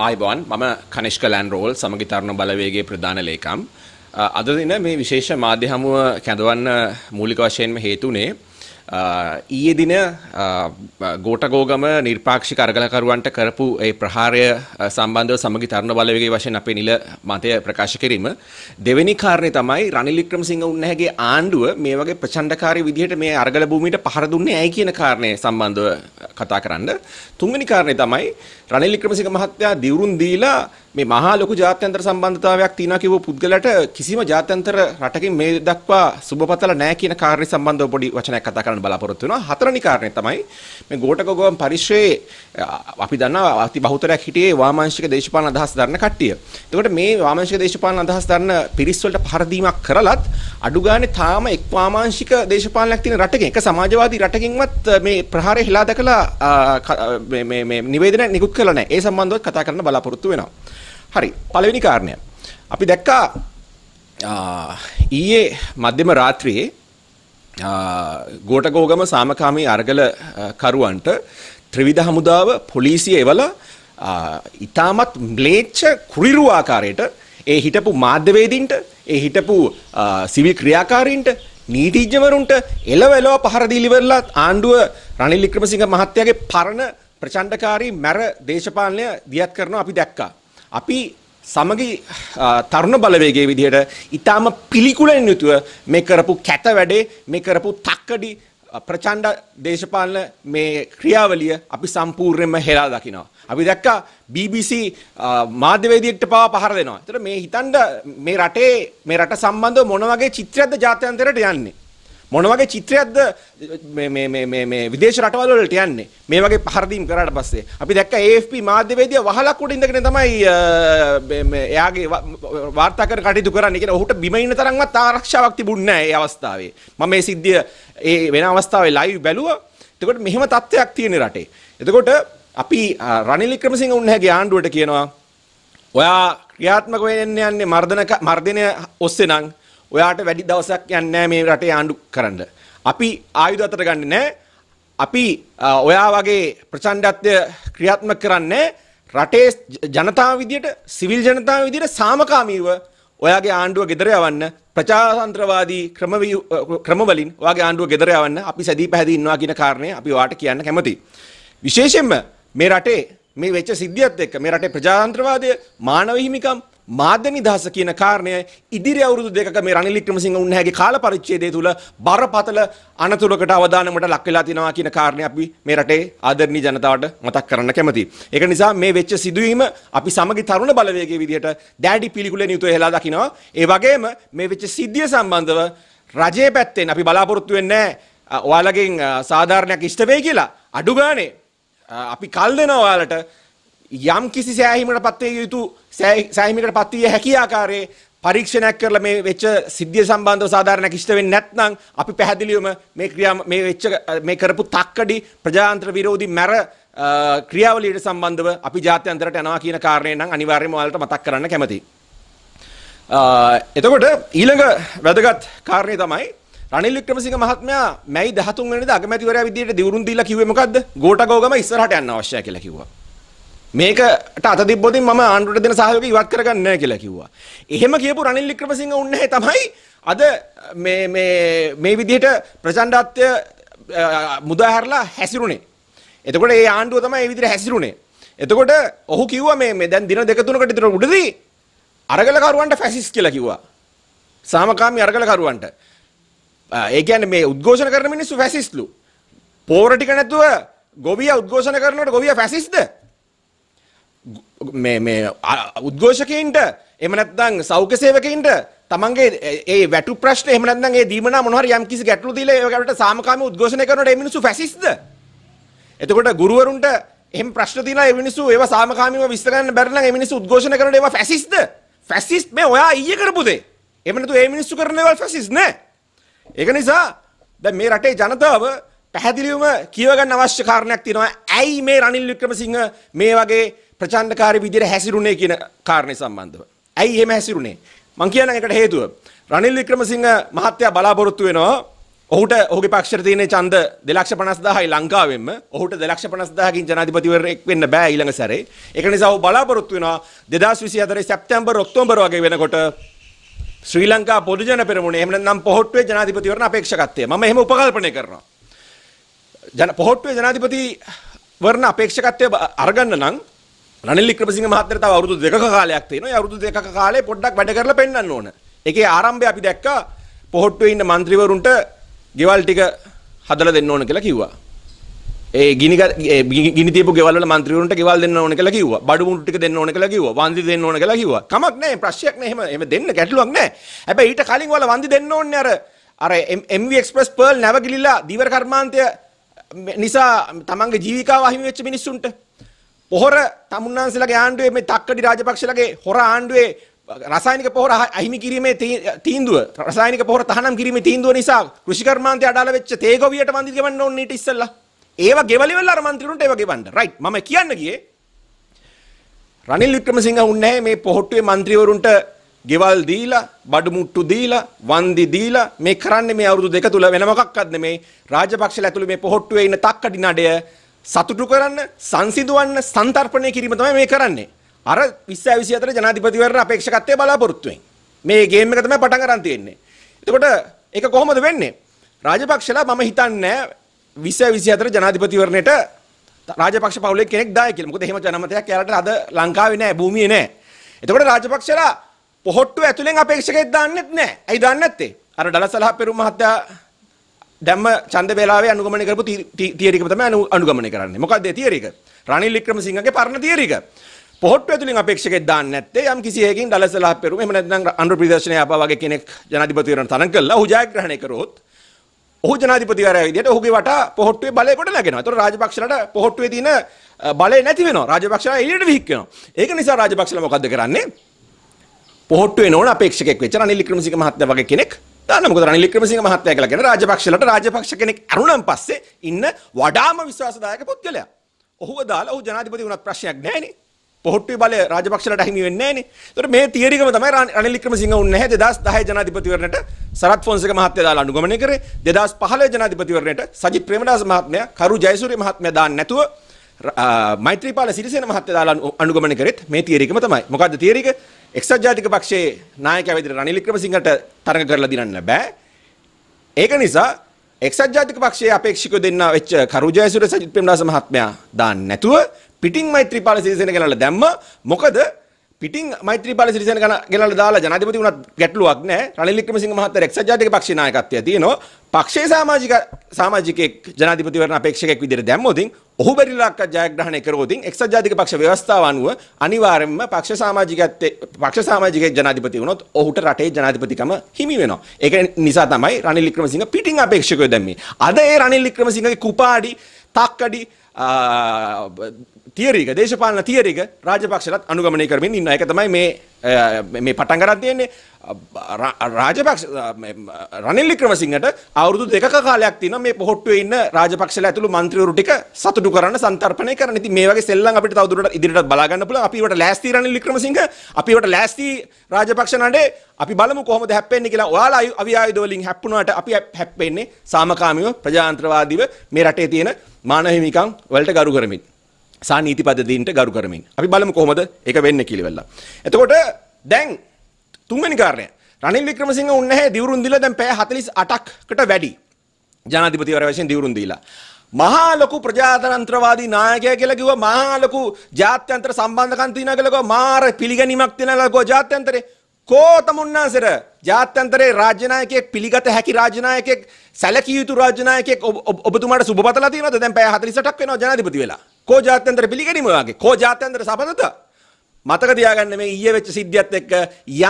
ආයිබෝන් මම කනිෂ්ක ලෑන්රෝල් සමගි තරුණ බලවේගේ ප්‍රධාන ලේකම්. අද දින මේ විශේෂ මාධ්‍ය හමුව කැඳවන්න මූලික වශයෙන්ම හේතුනේ ඊයේ දින ගෝටගෝගම නිර්පාක්ෂික අරගලකරුවන්ට කරපු ඒ ප්‍රහාරය සම්බන්ධව සමගි තරුණ බලවේගයේ වශයෙන් අපේ නිල මතය ප්‍රකාශ කිරීම දෙවෙනි කාරණේ තමයි රනිල් වික්‍රමසිංහ උන්නැහගේ ආණ්ඩුව මේ වගේ ප්‍රචණ්ඩකාරී විදිහට මේ අරගල භූමියට පහර දුන්නේ ඇයි කියන කාරණේ සම්බන්ධව කතා කරන්න. තුන්වෙනි කාරණේ තමයි රනිල් වික්‍රමසිංහ මහත්තයා දිවුරුන් දීලා මේ මහා ලොකු ජාත්‍යන්තර සම්බන්ධතාවයක් තියෙනවා කියව පුද්ගලට කිසිම ජාත්‍යන්තර රටකින් මේ දක්වා සුබපතල නැහැ කියන කාරණේ සම්බන්ධව පොඩි වචනයක් කතා කරන්න බලාපොරොත්තු වෙනවා. හතරවෙනි කාරණේ තමයි මේ ගෝඨකගොම් පරිශ්‍රයේ අපි දන්නවා අති බහුතරයක් හිටියේ වාමාංශික දේශපාලන අදහස් දරන කට්ටිය. එතකොට මේ වාමාංශික දේශපාලන අදහස් දරන පිරිස් වලට පහරදීමක් කරලත් අඩු ගානේ තාම එක් වාමාංශික දේශපාලනයක් තියෙන රටකින් එක සමාජවාදී රටකින්වත් මේ ප්‍රහාරය හෙලා දැකලා නිවේදන නිකුත් කලන ඒ සම්බන්ධව කතා කරන්න බලාපොරොත්තු වෙනවා. හරි පලවෙනි කාරණය. අපි දැක්කා ඊයේ මධ්‍යම රාත්‍රියයේ ගෝටගෝගම සාමකාමී අර්ගල කරුවන්ට ත්‍රිවිධ හමුදාව පොලිසිය එවල ඉතාමත් ම්ලේච්ච කුරිරු ආකාරයට ඒ හිටපු මාධ්‍යවේදීන්ට ඒ හිටපු සිවිල් ක්‍රියාකාරීන්ට නීතිජ්‍යවරුන්ට එලවලෝ පහර දීලිවරලා ආණ්ඩුව රනිල් වික්‍රමසිංහ මහත්තයාගේ පරණ ප්‍රචණ්ඩකාරී මැර දේශපාලනය දියත් කරනවා අපි දැක්කා. අපි සමගි තරුණ බලවේගයේ විදිහට ඊටාම පිළිකුලෙන් යුතුව මේ කරපු කැත වැඩේ මේ කරපු තක්කඩි ප්‍රචණ්ඩ දේශපාලන මේ ක්‍රියාවලිය අපි සම්පූර්ණයෙන්ම හෙලා දකිනවා. අපි දැක්කා BBC මාධ්‍යවේදියෙක්ට පවා පහර දෙනවා. ඒතර මේ හිතන්න මේ රටේ මේ රට සම්බන්ධව මොන වගේ චිත්‍රයක්ද ජාත්‍යන්තරයට යන්නේ? මොන වගේ චිත්‍රයක්ද මේ මේ මේ විදේශ රටවල් වලට යන්නේ මේ වගේ පහරදීම් කරාට පස්සේ අපි දැක්ක AFP මාධ්‍යවේදියා වහලක් උඩ ඉඳගෙන තමයි එයාගේ වාර්තා කරන කටයුතු කරන්නේ කියන ඔහුට බිම ඉන්න තරම්වත් ආරක්ෂාවක් තිබුණේ නැහැ ඒ අවස්ථාවේ මම මේ සිද්ධිය ඒ වෙන අවස්ථාවේ ලයිව් බැලුවා එතකොට මෙහෙම තත්ත්වයක් තියෙන රටේ එතකොට අපි රනිල් වික්‍රමසිංහ උන්නහගේ ආණ්ඩුවට කියනවා ඔයා ක්‍රියාත්මක වෙන්න යන්නේ මර්ධන මර්ධනය ඔස්සේ නම් ඔයාට වැඩි දවසක් යන්නේ මේ රටේ ආණ්ඩු කරන්න. අපි ආයුධ අතට ගන්නෙ නැහැ. අපි ඔයා වගේ ප්‍රචණ්ඩත්වය ක්‍රියාත්මක කරන්නේ රටේ ජනතාව විදියට සිවිල් ජනතාව විදියට සාමකාමීව ඔයාගේ ආණ්ඩුව ගෙදර යවන්න ප්‍රජාතන්ත්‍රවාදී ක්‍රමවලින් ඔයාගේ ආණ්ඩුව ගෙදර යවන්න අපි සැදී පැහැදී ඉන්නවා කියන කාරණය අපි ඔයාට කියන්න කැමතියි. විශේෂයෙන්ම මේ රටේ මේ වෙච්ච සිද්ධියත් එක්ක මේ රටේ ප්‍රජාතන්ත්‍රවාදය මානව හිමිකම් මාධ්‍ය නිදහස කියන කාරණය ඉදිරි අවුරුදු දෙකක මේ රනිල් වික්‍රමසිංහ උන්නැහගේ කාල පරිච්ඡේදය තුළ බරපතල අනතුරකට අවදානමට ලක් වෙලා තිනවා කියන කාරණය අපි මේ රටේ ආදරණීය ජනතාවට මතක් කරන්න කැමතියි. ඒක නිසා මේ වෙච්ච සිදුවීම අපි සමගි තරුණ බලවේගයේ විදිහට දැඩි පිළිකුලෙන් යුතුව හෙලා දකිනවා. ඒ වගේම මේ වෙච්ච සිද්ධිය සම්බන්ධව රජයේ පැත්තෙන් අපි බලාපොරොත්තු වෙන්නේ ඔයාලගෙන් සාධාරණයක් ඉෂ්ට වෙයි කියලා අඩු ගානේ අපි කල් දෙනවා ඔයාලට යම් කිසි සෑහීමකට පත්විය යුතු සෑහීමකට පත්විය හැකි ආකාරයේ පරීක්ෂණයක් කරලා මේ වෙච්ච සිද්ධිය සම්බන්ධව සාධාරණයක් ඉෂ්ට වෙන්නේ නැත්නම් අපි පැහැදිලිවම මේ ක්‍රියා මේ වෙච්ච මේ කරපු තක්කඩි ප්‍රජාතන්ත්‍ර විරෝධී මැර ක්‍රියාවලියට සම්බන්ධව අපි ජාත්‍යන්තරට යනවා කියන කාරණය නම් අනිවාර්යයෙන්ම ඔයාලට මතක් කරන්න කැමතියි. එතකොට ඊළඟ වැදගත් කාරණය තමයි රනිල් වික්‍රමසිංහ මහත්මයා මැයි 13 වෙනිදා අගමැතිවරයා විදියට දිවුරුන් දීලා කිව්වේ මොකද්ද? ගෝඨගෝගම ඉස්සරහට යන්න අවශ්‍යයි කියලා කිව්වා. මේකට අත තිබ්බොත් මම ආණ්ඩුවට දෙන සහයෝගය ඉවත් කරගන්නේ නැහැ කියලා කිව්වා. එහෙම කියපු රනිල් වික්‍රමසිංහ උන්නේ තමයි අද මේ මේ මේ විදිහට ප්‍රචණ්ඩත්වය මුදා හැරලා හැසිරුණේ. එතකොට ඒ ආණ්ඩුව තමයි මේ විදිහට හැසිරුණේ. එතකොට ඔහු කිව්වා මේ මේ දැන් දින දෙක තුනකට විතර උඩදී අරගලකරුවන්ට ෆැසිස් කියලා කිව්වා. සාමකාමී අරගලකරුවන්ට. ඒ කියන්නේ මේ උද්ඝෝෂණ කරන මිනිස්සු ෆැසිස්ලු. පෝර ටික නැතුව ගොවියා උද්ඝෝෂණ කරනකොට ගොවියා ෆැසිස්ද? උද්ඝෝෂකයින්ට එමනත්දං සෞඛ්‍ය සේවකයින්ට තමන්ගේ ඒ වැට ප්‍රශ්න එමනත්නම් ඒ දීමන මොහර යම් කිසි ගැටලු දීලා ඒකට සාමකාමී උද්ඝෝෂණය කරනට ඒ මිනිස්සු ෆැසිස්ට්ද එතකොට ගුරුවරුන්ට එහෙම ප්‍රශ්න දීලා ඒ මිනිස්සු ඒවා සාමකාමීව විස්තර කරන්න බැරි නම් ඒ මිනිස්සු උද්ඝෝෂණය කරනට ඒවා ෆැසිස්ට්ද ෆැසිස්ට් මේ ඔයා ඊයේ කරපු දේ එහෙම නැතු ඒ මිනිස්සු කරන ඒවා ෆැසිස්ට් නෑ ඒක නිසා දැන් මේ රටේ ජනතාව පැහැදිලිවම කියවගන්න අවශ්‍ය කාරණයක් තියෙනවා ඇයි මේ රනිල් වික්‍රමසිංහ මේ වගේ ප්‍රචණ්ඩකාරී විදියට හැසිරුණේ කියන කාරණේ සම්බන්ධව. ඇයි එහෙම හැසිරුණේ? මං කියන්නම් ඒකට හේතුව. රනිල් වික්‍රමසිංහ මහත්තයා බලාපොරොත්තු වෙනවා ඔහුට ඔහුගේ පක්ෂයට තියෙන ඡන්ද 250000යි ලංකාවෙන්ම ඔහුට 250000කින් ජනාධිපතිවරයෙක් වෙන්න බෑ ඊළඟ සැරේ. ඒක නිසා ඔහු බලාපොරොත්තු වෙනවා 2024 සැප්තැම්බර් ඔක්තෝබර් වගේ වෙනකොට ශ්‍රී ලංකා පොදුජන පෙරමුණේ එහෙම නැත්නම් පොහොට්ටුවේ ජනාධිපතිවරණ අපේක්ෂකත්වය. මම එහෙම උපකල්පනය කරනවා. ජන පොහොට්ටුවේ ජනාධිපතිවරණ අපේක්ෂකත්වය අරගන්න නම් රනිල් වික්‍රමසිංහ මහත්තයට තව අවුරුදු දෙකක කාලයක් තියෙනවා. ඒ අවුරුදු දෙකක කාලේ පොඩ්ඩක් වැඩ කරලා පෙන්වන්න ඕන. ඒකේ ආරම්භය අපි දැක්කා පොහොට්ටුවේ ඉන්න മന്ത്രിවරුන්ට ගෙවල් ටික හදලා දෙන්න ඕන කියලා කිව්වා. ඒ ගිනි ගිනි තියපු ගෙවල් වල മന്ത്രിවරුන්ට ගෙවල් දෙන්න ඕන කියලා කිව්වා. බඩු මුට්ටු ටික දෙන්න ඕන කියලා කිව්වා. වන්දි දෙන්න ඕන කියලා කිව්වා. කමක් නැහැ ප්‍රශ්නයක් නැහැ. එහෙම එහෙම දෙන්න ගැටලුවක් නැහැ. හැබැයි ඊට කලින් ඔයාලා වන්දි දෙන්න ඕනේ අර අර MV Express Pearl නැවගිලිලා දීවර කර්මාන්තය නිසා තමන්ගේ ජීවිකාව අහිමි වෙච්ච මිනිස්සුන්ට පොහොර තමුන්නාන්සේලාගේ ආණ්ඩුවේ මේ තක්කඩි රාජපක්ෂලාගේ හොර ආණ්ඩුවේ රසායනික පොහොර අහිමි කිරීමේ තීන්දුව රසායනික පොහොර තහනම් කිරීමේ තීන්දුව නිසා කෘෂිකර්මාන්තය අඩාල වෙච්ච තේගොවියට වන්දි ගෙවන්න ඕනේ ඊට ඉස්සෙල්ලා. ඒව ගෙවලිවල අර മന്ത്രിරුන්ට ඒව ගෙවන්න. රයිට් මම කියන්න ගියේ රනිල් වික්‍රමසිංහ උන්නේ මේ පොහොට්ටුවේ മന്ത്രിවරුන්ට ගෙවල් දීලා බඩු මුට්ටු දීලා වන්දි දීලා මේ කරන්නේ මේ අවුරුදු දෙක තුල වෙන මොකක්වත් නෙමේ රාජපක්ෂලා ඇතුළු මේ පොහොට්ටුවේ ඉන්න තක්කඩි නඩය සතුටු කරන්න සංසිඳුවන්න සන්තර්පණය කිරීම තමයි මේ කරන්නේ. අර 20 24 ජනාධිපතිවරණ අපේක්ෂකත්වයේ බලාපොරොත්තු වෙන. මේ ගේම් එක තමයි පටන් ගන්න තියෙන්නේ. එතකොට ඒක කොහොමද වෙන්නේ? රාජපක්ෂලා මම හිතන්නේ 20 24 ජනාධිපතිවරණයට රාජපක්ෂ පවුලේ කෙනෙක් දායි කියලා. මොකද එහෙම ජනමතයක් යාලට අද ලංකාවේ නැහැ, භූමියේ නැහැ. එතකොට රාජපක්ෂලා පොහොට්ටුව ඇතුලෙන් අපේක්ෂකයෙක් දාන්නෙත් නැහැ. ඇයි දාන්නේ නැත්තේ? අර ඩලසලහ පෙරු මහත්තයා දැම්ම ඡන්ද වේලාවේ අනුගමනය කරපු තියරි එක තමයි අනුගමනය කරන්නේ. මොකක්ද ඒ තියරි එක? රනිල් වික්‍රමසිංහගේ පරණ තියරි එක. පොහොට්ටුව තුලින් අපේක්ෂකෙක් දාන්නේ නැත්තේ යම් කිසි හේකින් ඩලස්ලා පෙරුම එහෙම නැත්නම් අනුර ප්‍රදර්ශනය අපා වගේ කෙනෙක් ජනාධිපතිවරණ තරඟ කළා. ඔහු ජයග්‍රහණය කරොත් ඔහු ජනාධිපතිවරයා විදිහට ඔහුගේ වටා පොහොට්ටුවේ බලය කොට නැගෙනවා. ඒතකොට රාජපක්ෂලට පොහොට්ටුවේ තියෙන බලය නැති වෙනවා. රාජපක්ෂලා එළියට විහික් වෙනවා. ඒක නිසා රාජපක්ෂලා මොකද්ද කරන්නේ? පොහොට්ටුවේ නෝන අපේක්ෂකෙක් වෙච්ච රනිල් වික්‍රමසිංහ මහත්මයා වගේ කෙනෙක් දාන්න මොකද රනිල් වික්‍රමසිංහ මහත්තයා කියලා කියන රාජපක්ෂලට රාජපක්ෂ කෙනෙක් ඇරුණන් පස්සේ ඉන්න වඩාම විශ්වාසදායක පුද්ගලයා. ඔහුව දාලා ඔහු ජනාධිපති වුණත් ප්‍රශ්නයක් නැහැ නේ. පොහොට්ටුවේ බලය රාජපක්ෂලට අහිමි වෙන්නේ නැහනේ. ඒතකොට මේ තියරිකම තමයි රනිල් වික්‍රමසිංහ උන්නේ නැහැ 2010 ජනාධිපතිවරණයට සරත් ෆොන්සේක මහත්තයා දාලා අනුගමනය කරේ 2015 ජනාධිපතිවරණයට සජිත් ප්‍රේමදාස මහත්මයා කරු ජයසූරිය මහත්මයා දාන්න නැතුව මෛත්‍රීපාල සිරිසේන මහත්තයා දාලා අනුගමනය කරෙත් මේ තියරිකම තමයි. මොකද්ද තියරික? එක්සත් ජාතික පක්ෂයේ නායකයා විදිහට රනිල් වික්‍රමසිංහට තරඟ කරලා දිනන්න බෑ. ඒක නිසා එක්සත් ජාතික පක්ෂයේ අපේක්ෂකව දෙන්න වෙච්ච කරු ජයසූරිය සජිත් ප්‍රේමදාස මහත්මයා දාන්න නැතුව පිටින් මෛත්‍රීපාල සිරිසේන ගෙනල්ලා දැම්ම. මොකද පිටින් මෛත්‍රීපාල සිරිසේන ගෙනල්ලා දාලා ජනාධිපති වුණත් ගැටලුවක් නැහැ. රනිල් වික්‍රමසිංහ මහත්තයා එක්සත් ජාතික පක්ෂේ නායකත්වය තියෙනවා. පක්ෂයේ සමාජික සමාජිකයෙක් ජනාධිපතිවරණ අපේක්ෂකෙක් විදිහට දැම්මොතින් ඔහු බැරිලක් ජයග්‍රහණය කරවොතින් එක්සත් ජාතික පක්ෂ ව්‍යවස්ථාව අනුව අනිවාර්යයෙන්ම පක්ෂ සමාජිකයත් පක්ෂ සමාජිකයෙක් ජනාධිපති වුණොත් ඔහුට රටේ ජනාධිපතිකම හිමි වෙනවා. ඒක නිසා තමයි රනිල් වික්‍රමසිංහ පිටින් අපේක්ෂකයෝ දැම්මේ. අද ඒ රනිල් වික්‍රමසිංහගේ කුපාඩි තාක්කඩි තියරික දේශපාලන තියරික රාජපක්ෂලත් අනුගමනය කරමින් ඉන්න එක තමයි මේ මේ පටන් ගන්න තියෙන්නේ රාජපක්ෂ රනිල් වික්‍රමසිංහට අවුරුදු දෙකක කාලයක් තියෙනවා මේ පොහොට්ටුවේ ඉන්න රාජපක්ෂලා ඇතුළු മന്ത്രിවරු ටික සතුටු කරන්න සංතර්පණය කරන්න. ඉතින් මේ වගේ සෙල්ලම් අපිට තවදුරටත් ඉදිරියටත් බලා ගන්න පුළුවන්. අපි වට ලෑස්ති රනිල් වික්‍රමසිංහ, අපි වට ලෑස්ති රාජපක්ෂ නඩේ අපි බලමු කොහොමද හැප්පෙන්නේ කියලා. ඔයාලා අවියායුධ වලින් හැප්පුණාට අපි හැප්පෙන්නේ සාමකාමීව ප්‍රජාතන්ත්‍රවාදීව මේ රටේ තියෙන මානහිමිකම් වලට ගරු කරමින් සා නීතිපදදීන්ට ගරු කරමින් අපි බලමු කොහොමද ඒක වෙන්නේ කියලා. එතකොට දැන් තුන්වෙනි කාරණය රනිල් වික්‍රමසිංහ උන්නේ නැහැ දිවුරුන් දීලා දැන් පැය 48කට වැඩි ජනාධිපතිවරයා වශයෙන් දිවුරුන් දීලා. මහා ලොකු ප්‍රජාතන්ත්‍රවාදී නායකයා කියලා කිව්වා මහා ලොකු ජාත්‍යන්තර සම්බන්ධකම් තියනවා කියලා කිව්වා මාර පිළිගැනීමක් තියනවා කියලා කිව්වා ජාත්‍යන්තරේ කෝතමුන්නාසර ජාත්‍යන්තරේ රාජ්‍යනායකයෙක් පිළිගත හැකි රාජ්‍යනායකයෙක් සැලකිය යුතු රාජ්‍යනායකයෙක් ඔබතුමාට සුබ පතලා තියෙනවද දැන් පැය 48ක් වෙනවා ජනාධිපති වෙලා කෝ ජාත්‍යන්තර පිළිගැනීම වාගේ කෝ ජාත්‍යන්තර සබඳත මතක තියාගන්න මේ ඊයේ වෙච්ච සිද්ධියත් එක්ක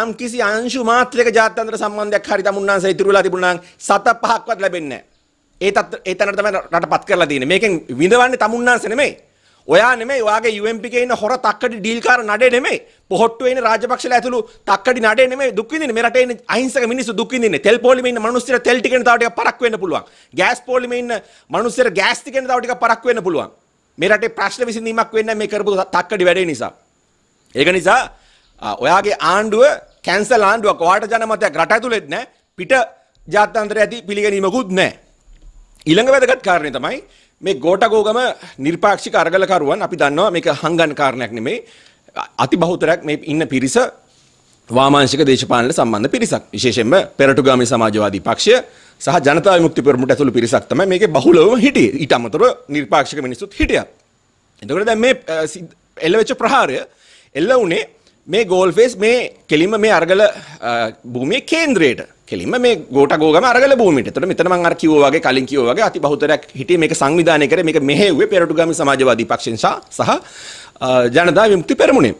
යම් කිසි අංශු මාත්‍රයක ජාත්‍යන්තර සම්බන්ධයක් හරි තමුන්නාන්සේ ඉතුරු වෙලා තිබුණා නම් සත පහක්වත් ලැබෙන්නේ නැහැ ඒ තත් ඒ තැනට තමයි රටපත් කරලා තියෙන්නේ මේකෙන් විඳවන්නේ තමුන්නාන්සේ නෙමෙයි ඔයා නෙමෙයි ඔයාගේ UMP එකේ ඉන්න හොර තක්කඩි ඩීල්කාර නඩේ නෙමෙයි පොහොට්ටුවේ ඉන්න රාජපක්ෂලා ඇතුළු තක්කඩි නඩේ නෙමෙයි දුක් විඳින්නේ මේ රටේ ඉන්න අහිංසක මිනිස්සු දුක් විඳින්නේ තෙල් පොලිමේ ඉන්න මිනිස්සුන්ට තෙල් ටිකෙන් තව ටිකක් පරක්කු වෙන්න පුළුවන් ගෑස් පොලිමේ ඉන්න මිනිස්සුන්ට ගෑස් ටිකෙන් තව ටිකක් පරක්කු වෙන්න පුළුවන් මේ රටේ ප්‍රශ්න විසඳීමක් වෙන්නේ මේ කරපු තක්කඩි වැඩේ නිසා ඒක නිසා ඔයාගේ ආණ්ඩුව කැන්සල් ආණ්ඩුවක් ඔයාට ජනමතයක් රට ඇතුළෙත් නැහැ පිට ජාත්‍යන්තරය ඇති පිළිගැනීමකුත් නැහැ ඊළඟ වැදගත් කාරණේ තමයි මේ ගෝටගෝගම නිර්පාක්ෂික අරගලකරුවන් අපි දන්නවා මේක හංගන් කාරණයක් නෙමෙයි අතිබහුතරයක් මේ ඉන්න පිරිස වාමාංශික දේශපාලනට සම්බන්ධ පිරිසක් විශේෂයෙන්ම පෙරටුගාමී සමාජවාදී පක්ෂය සහ ජනතා විමුක්ති පෙරමුණට ඇතුළු පිරිසක් තමයි මේකේ බහුලවම හිටියේ ඊට අමතරව නිර්පාක්ෂික මිනිස්සුත් හිටියා එතකොට දැන් මේ එල්ලවෙච්ච ප්‍රහාරය එල්ල වුණේ මේ ගෝල්ෆේස් මේ කෙලින්ම මේ අරගල භූමියේ කේන්ද්‍රයට කෙලින්ම මේ ගෝට ගෝගම අරගල භූමිට. එතකොට මෙතන මම අර කිව්වා වගේ කලින් කිව්වා වගේ අති බහුතරයක් හිටියේ මේක සංවිධානය කරේ මේක මෙහෙව්වේ පෙරටුගාමි සමාජවාදී පක්ෂෙන් සහ ජනතා විමුක්ති පෙරමුණෙන්.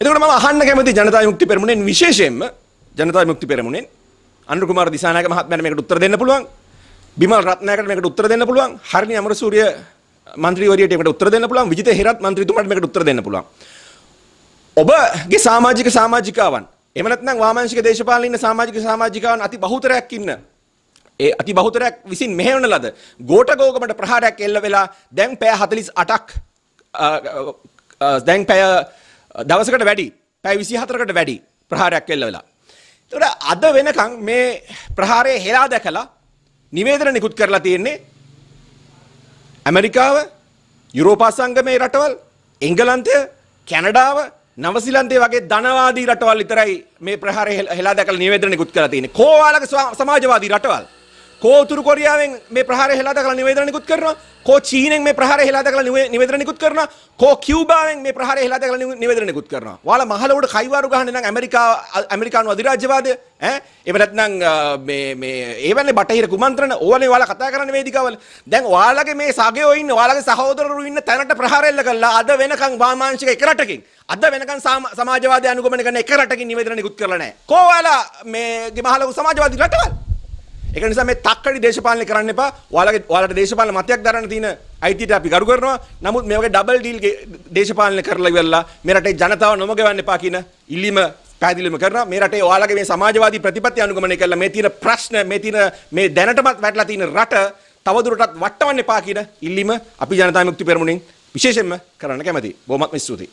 එතකොට මම අහන්න කැමති ජනතා විමුක්ති පෙරමුණෙන් විශේෂයෙන්ම ජනතා විමුක්ති පෙරමුණෙන් අනුර කුමාර දිසානායක මහත්මයාට මේකට උත්තර දෙන්න පුළුවන්. බිමල් රත්නායකට මේකට උත්තර දෙන්න පුළුවන්. හරිනි අමරසූරිය മന്ത്രിවරියට මේකට උත්තර දෙන්න පුළුවන්. විජිත හෙරත් മന്ത്രിතුමාට මේකට උත්තර දෙන්න පුළුවන්. ඔබගේ සමාජික සමාජිකාවන් එහෙම නැත්නම් වාමාංශික දේශපාලන ඉන්න සමාජික සමාජිකාවන් අති බහුතරයක් ඉන්න ඒ අති බහුතරයක් විසින් මෙහෙවන ලද ගෝඨගෝගමට ප්‍රහාරයක් එල්ල වෙලා දැන් පැය 48ක් දැන් පැය දවසකට වැඩි පැය 24කට වැඩි ප්‍රහාරයක් එල්ල වෙලා. ඒතකොට අද වෙනකන් මේ ප්‍රහාරය හෙලා දැකලා නිවේදන නිකුත් කරලා තියෙන්නේ ඇමරිකාව, යුරෝපා සංගමයේ රටවල්, එංගලන්තය, කැනඩාව, නවසිලන්තේ වගේ ධනවාදී රටවල් විතරයි මේ ප්‍රහාරය හෙලා දැකලා නිවේදන නිකුත් කරලා තියෙන්නේ. කෝවාලක සමාජවාදී රටවල්. කෝ උතුරු කොරියාවෙන් මේ ප්‍රහාරය හෙලාදා කළ නිවේදන නිකුත් කරනවා කෝ චීනෙන් මේ ප්‍රහාරය හෙලාදා කළ නිවේදන නිකුත් කරනවා කෝ කියුබාවෙන් මේ ප්‍රහාරය හෙලාදා කළ නිවේදන නිකුත් කරනවා ඔයාලා මහලවට කයිවාරු ගහන්නේ නම් ඇමරිකාව ඇමරිකානු අධිරාජ්‍යවාදය ඈ එහෙම නැත්නම් මේ මේ ඒවනේ බටහිර කුමන්ත්‍රණ ඕවලේ ඔයාලා කතා කරන වේදිකාවල දැන් ඔයාලගේ මේ සගයෝ ඉන්න ඔයාලගේ සහෝදරවරු ඉන්න තැනට ප්‍රහාර එල්ල කළා අද වෙනකන් වාමාංශික එක රටකින් අද වෙනකන් සමාජවාදී අනුගමනය කරන එක රටකින් නිවේදන නිකුත් කරලා නැහැ කෝ ඔයාලා මේ ගේ මහලව සමාජවාදී රටවල් ඒක නිසා මේ තක්කඩි දේශපාලනය කරන්න එපා. ඔයාලගේ ඔයාලට දේශපාලන මතයක් දරන්න තියෙන අයිතියට අපි ගරු කරනවා. නමුත් මේ වගේ ඩබල් ඩීල් දේශපාලනය කරලා ඉවරලා මේ රටේ ජනතාව නොමගවන්න එපා කියන ඉල්ලීම පැහැදිලිම කරනවා. මේ රටේ ඔයාලගේ මේ සමාජවාදී ප්‍රතිපත්ති අනුගමනය කරලා මේ තියෙන ප්‍රශ්න මේ තියෙන මේ දැනටමත් වැටලා තියෙන රට තවදුරටත් වටවන්න එපා කියන ඉල්ලීම අපි ජනතා විමුක්ති පෙරමුණෙන් විශේෂයෙන්ම කරන්න කැමතියි. බොහොමත්ම ස්තුතියි.